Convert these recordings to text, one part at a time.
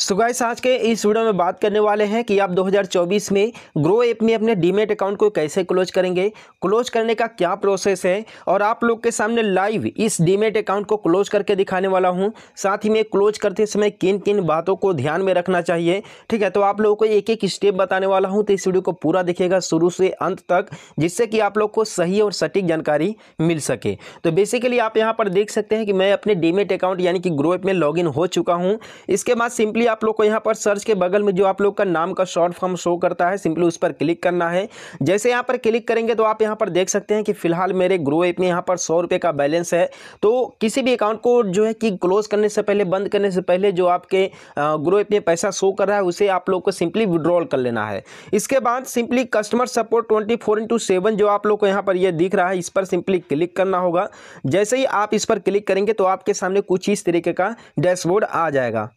सो so guys आज के इस वीडियो में बात करने वाले हैं कि आप 2024 में ग्रो ऐप में अपने डीमेट अकाउंट को कैसे क्लोज करेंगे क्लोज करने का क्या प्रोसेस है और आप लोग के सामने लाइव इस डीमेट अकाउंट को क्लोज करके दिखाने वाला हूं साथ ही में क्लोज करते समय किन किन बातों को ध्यान में रखना चाहिए ठीक है तो आप लोगों को एक एक स्टेप बताने वाला हूँ तो इस वीडियो को पूरा दिखेगा शुरू से अंत तक जिससे कि आप लोग को सही और सटीक जानकारी मिल सके तो बेसिकली आप यहाँ पर देख सकते हैं कि मैं अपने डीमेट अकाउंट यानी कि ग्रो ऐप में लॉग हो चुका हूँ इसके बाद सिंपली आप लोग को यहाँ पर सर्च के बगल में जो आप लोग का नाम का शॉर्ट फॉर्म शो करता है सिंपली उस पर क्लिक करना है जैसे यहाँ पर क्लिक करेंगे तो आप यहाँ पर देख सकते हैं कि फिलहाल मेरे ग्रो ऐप में यहाँ पर सौ रुपये का बैलेंस है तो किसी भी अकाउंट को जो है कि क्लोज करने से पहले बंद करने से पहले जो आपके ग्रो ऐप में पैसा शो कर रहा है उसे आप लोग को सिंपली विड्रॉल कर लेना है इसके बाद simply customer support twenty four into seven जो आप लोग को यहाँ पर यह दिख रहा है इस पर सिंपली क्लिक करना होगा जैसे ही आप इस पर क्लिक करेंगे तो आपके सामने कुछ इस तरीके का डैशबोर्ड आ जाएगा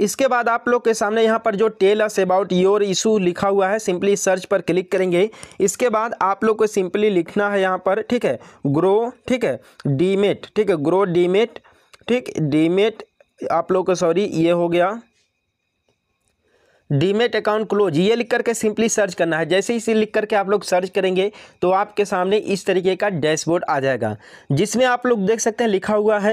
इसके बाद आप लोग के सामने यहाँ पर जो tell us about your issue लिखा हुआ है सिंपली सर्च पर क्लिक करेंगे इसके बाद आप लोग को सिंपली लिखना है यहाँ पर ठीक है ग्रो ठीक है डीमेट ठीक है ग्रो डीमेट ठीक डीमेट आप लोग को सॉरी ये हो गया डीमेट अकाउंट क्लोज ये लिख करके सिंपली सर्च करना है जैसे ही इसे लिख करके आप लोग सर्च करेंगे तो आपके सामने इस तरीके का डैशबोर्ड आ जाएगा जिसमें आप लोग देख सकते हैं लिखा हुआ है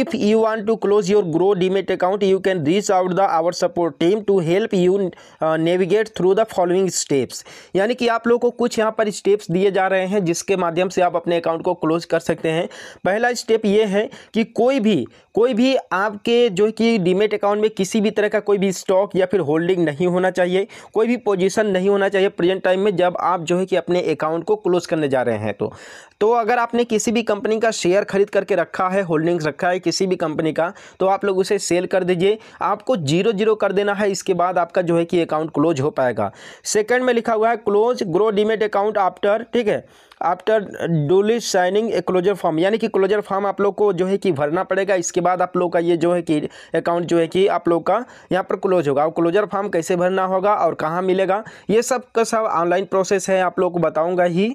if you want to close your Groww demat account you can reach out the our support team to help you navigate through the following steps यानी कि आप लोग को कुछ यहाँ पर स्टेप्स दिए जा रहे हैं जिसके माध्यम से आप अपने अकाउंट को क्लोज कर सकते हैं पहला स्टेप ये है कि कोई भी कोई भी आपके जो कि डीमेट अकाउंट में किसी भी तरह का कोई भी स्टॉक या फिर होल्डिंग नहीं नहीं होना चाहिए कोई भी पोजीशन नहीं होना चाहिए प्रेजेंट टाइम में जब आप जो है कि अपने अकाउंट को क्लोज करने जा रहे हैं तो तो अगर आपने किसी भी कंपनी का शेयर खरीद करके रखा है होल्डिंग्स रखा है किसी भी कंपनी का तो आप लोग उसे सेल कर दीजिए आपको जीरो जीरो कर देना है इसके बाद आपका जो है कि अकाउंट क्लोज हो पाएगा सेकेंड में लिखा हुआ है close Groww demat account after ठीक है आफ्टर डोली साइनिंग ए क्लोजर फॉर्म यानी कि क्लोजर फॉर्म आप लोग को जो है कि भरना पड़ेगा इसके बाद आप लोग का ये जो है कि अकाउंट जो है कि आप लोग का यहाँ पर क्लोज होगा और क्लोजर फॉर्म कैसे भरना होगा और कहाँ मिलेगा ये सब का सब ऑनलाइन प्रोसेस है आप लोग को बताऊँगा ही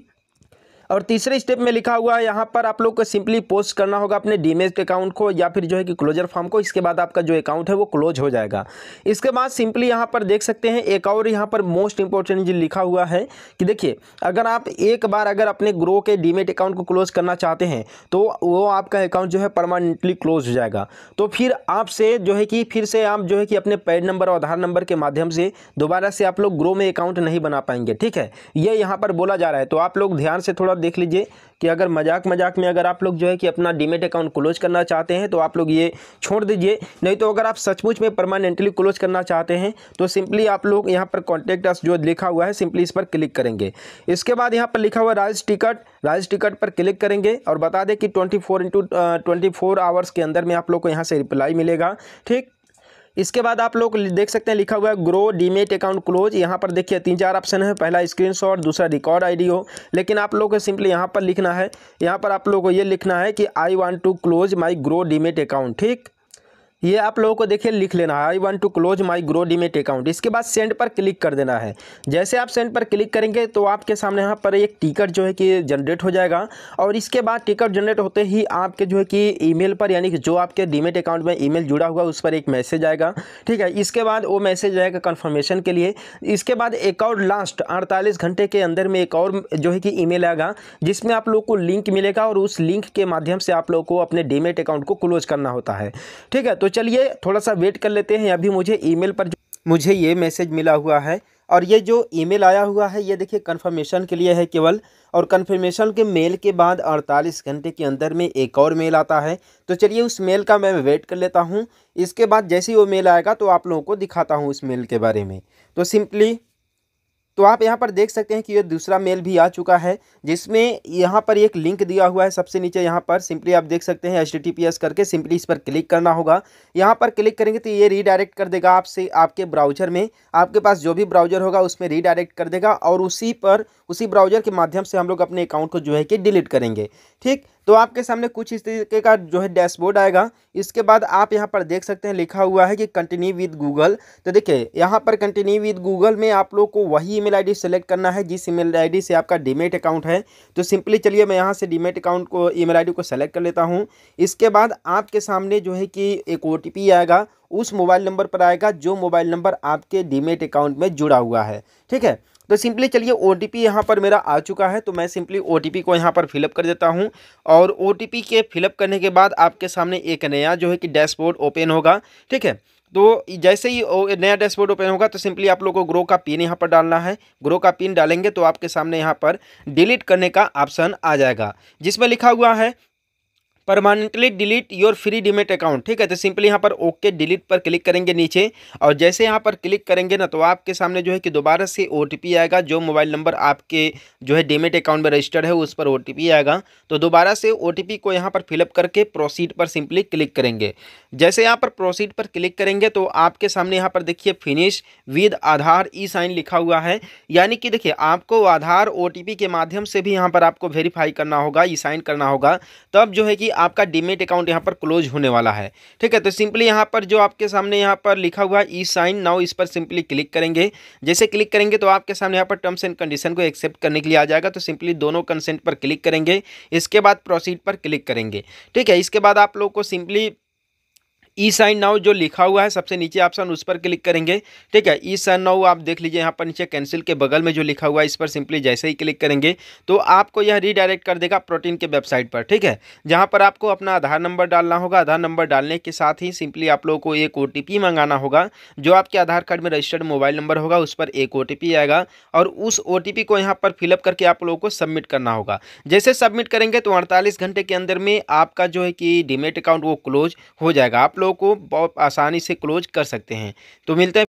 और तीसरे स्टेप में लिखा हुआ है यहाँ पर आप लोग को सिंपली पोस्ट करना होगा अपने डीमेज अकाउंट को या फिर जो है कि क्लोजर फॉर्म को इसके बाद आपका जो अकाउंट है वो क्लोज हो जाएगा इसके बाद सिंपली यहाँ पर देख सकते हैं एक और यहाँ पर मोस्ट इंपॉर्टेंट जो लिखा हुआ है कि देखिए अगर आप एक बार अगर अपने ग्रो के डीमेट अकाउंट को क्लोज करना चाहते हैं तो वो आपका अकाउंट जो है परमानेंटली क्लोज हो जाएगा तो फिर आपसे जो है कि फिर से आप जो है कि अपने पैड नंबर और आधार नंबर के माध्यम से दोबारा से आप लोग ग्रो में अकाउंट नहीं बना पाएंगे ठीक है ये यहाँ पर बोला जा रहा है तो आप लोग ध्यान से थोड़ा देख लीजिए कि अगर मजाक मजाक में अगर आप लोग जो है कि अपना डीमेट अकाउंट क्लोज करना चाहते हैं तो आप लोग ये छोड़ दीजिए नहीं तो अगर आप सचमुच में परमानेंटली क्लोज करना चाहते हैं तो सिंपली आप लोग यहाँ पर कॉन्टैक्ट अस जो लिखा हुआ है सिंपली इस पर क्लिक करेंगे इसके बाद यहाँ पर लिखा हुआ राइज टिकट राइज टिकट पर क्लिक करेंगे और बता दें कि twenty four into twenty four hours के अंदर में आप लोग को यहाँ से रिप्लाई मिलेगा ठीक इसके बाद आप लोग देख सकते हैं लिखा हुआ है ग्रो डीमेट अकाउंट क्लोज यहाँ पर देखिए तीन चार ऑप्शन है पहला स्क्रीनशॉट दूसरा रिकॉर्ड आईडी हो लेकिन आप लोग को सिंपली यहाँ पर लिखना है यहाँ पर आप लोग को ये लिखना है कि I want to close my Groww demat account ठीक ये आप लोगों को देखिए लिख लेना है I want to close my Groww demat account इसके बाद सेंड पर क्लिक कर देना है जैसे आप सेंड पर क्लिक करेंगे तो आपके सामने यहाँ पर एक टिकट जो है कि जनरेट हो जाएगा और इसके बाद टिकट जनरेट होते ही आपके जो है कि ईमेल पर यानी कि जो आपके डीमेट अकाउंट में ईमेल जुड़ा हुआ उस पर एक मैसेज आएगा ठीक है इसके बाद वो मैसेज आएगा कन्फर्मेशन के लिए इसके बाद एक और लास्ट अड़तालीस घंटे के अंदर में एक और जो है कि ई आएगा जिसमें आप लोग को लिंक मिलेगा और उस लिंक के माध्यम से आप लोग को अपने डीमेट अकाउंट को क्लोज करना होता है ठीक है तो चलिए थोड़ा सा वेट कर लेते हैं अभी मुझे ईमेल पर मुझे ये मैसेज मिला हुआ है और ये जो ईमेल आया हुआ है ये देखिए कन्फर्मेशन के लिए है केवल और कन्फर्मेशन के मेल के बाद 48 घंटे के अंदर में एक और मेल आता है तो चलिए उस मेल का मैं वेट कर लेता हूँ इसके बाद जैसे ही वो मेल आएगा तो आप लोगों को दिखाता हूँ उस मेल के बारे में तो सिंपली तो आप यहाँ पर देख सकते हैं कि ये दूसरा मेल भी आ चुका है जिसमें यहाँ पर एक लिंक दिया हुआ है सबसे नीचे यहाँ पर सिंपली आप देख सकते हैं एच करके सिंपली इस पर क्लिक करना होगा यहाँ पर क्लिक करेंगे तो ये रीडायरेक्ट कर देगा आपसे आपके ब्राउजर में आपके पास जो भी ब्राउजर होगा उसमें रीडायरेक्ट कर देगा और उसी पर उसी ब्राउजर के माध्यम से हम लोग अपने अकाउंट को जो है कि डिलीट करेंगे ठीक तो आपके सामने कुछ इस तरीके का जो है डैशबोर्ड आएगा इसके बाद आप यहाँ पर देख सकते हैं लिखा हुआ है कि कंटिन्यू विद गूगल तो देखिए यहाँ पर कंटिन्यू विद गूगल में आप लोग को वही ईमेल आईडी सेलेक्ट करना है जिस ईमेल आईडी से आपका डीमेट अकाउंट है तो सिंपली चलिए मैं यहाँ से डीमेट अकाउंट को ईमेल आईडी को सेलेक्ट कर लेता हूँ इसके बाद आपके सामने जो है कि एक ओ आएगा उस मोबाइल नंबर पर आएगा जो मोबाइल नंबर आपके डीमेट अकाउंट में जुड़ा हुआ है ठीक है तो सिंपली चलिए ओ टी पी यहाँ पर मेरा आ चुका है तो मैं सिंपली ओ टी पी को यहाँ पर फिलअप कर देता हूँ और ओ टी पी के फिलअप करने के बाद आपके सामने एक नया जो है कि डैशबोर्ड ओपन होगा ठीक है तो जैसे ही नया डैशबोर्ड ओपन होगा तो सिंपली आप लोगों को ग्रो का पिन यहाँ पर डालना है ग्रो का पिन डालेंगे तो आपके सामने यहाँ पर डिलीट करने का ऑप्शन आ जाएगा जिसमें लिखा हुआ है permanently delete your free demat account ठीक है तो सिंपली यहाँ पर ओके डिलीट पर क्लिक करेंगे नीचे और जैसे यहाँ पर क्लिक करेंगे ना तो आपके सामने जो है कि दोबारा से ओ आएगा जो मोबाइल नंबर आपके जो है डिमेट अकाउंट में रजिस्टर्ड है उस पर ओ आएगा तो दोबारा से ओ को यहाँ पर फिलअप करके प्रोसीड पर सिंपली क्लिक करेंगे जैसे यहाँ पर प्रोसीड पर क्लिक करेंगे तो आपके सामने यहाँ पर देखिए finish with Aadhaar e sign लिखा हुआ है यानी कि देखिए आपको आधार ओ के माध्यम से भी यहाँ पर आपको वेरीफाई करना होगा ई साइन करना होगा तब जो है कि आपका डीमेट अकाउंट यहाँ पर क्लोज होने वाला है ठीक है तो सिंपली यहाँ पर जो आपके सामने यहाँ पर लिखा हुआ ई साइन नाउ इस पर सिंपली क्लिक करेंगे जैसे क्लिक करेंगे तो आपके सामने यहाँ पर टर्म्स एंड कंडीशन को एक्सेप्ट करने के लिए आ जाएगा तो सिंपली दोनों कंसेंट पर क्लिक करेंगे इसके बाद प्रोसीड पर क्लिक करेंगे ठीक है इसके बाद आप लोग को सिंपली ई साइन नाउ जो लिखा हुआ है सबसे नीचे ऑप्शन उस पर क्लिक करेंगे ठीक है ई साइन नाउ आप देख लीजिए यहाँ पर नीचे कैंसिल के बगल में जो लिखा हुआ है इस पर सिंपली जैसे ही क्लिक करेंगे तो आपको यह रीडायरेक्ट कर देगा प्रोटीन के वेबसाइट पर ठीक है जहाँ पर आपको अपना आधार नंबर डालना होगा आधार नंबर डालने के साथ ही सिंपली आप लोगों को एक ओ मंगाना होगा जो आपके आधार कार्ड में रजिस्टर्ड मोबाइल नंबर होगा उस पर एक ओ आएगा और उस ओ को यहाँ पर फिलअप करके आप लोगों को सबमिट करना होगा जैसे सबमिट करेंगे तो अड़तालीस घंटे के अंदर में आपका जो है कि डीमेट अकाउंट वो क्लोज हो जाएगा आप लोग को बहुत आसानी से क्लोज कर सकते हैं तो मिलते हैं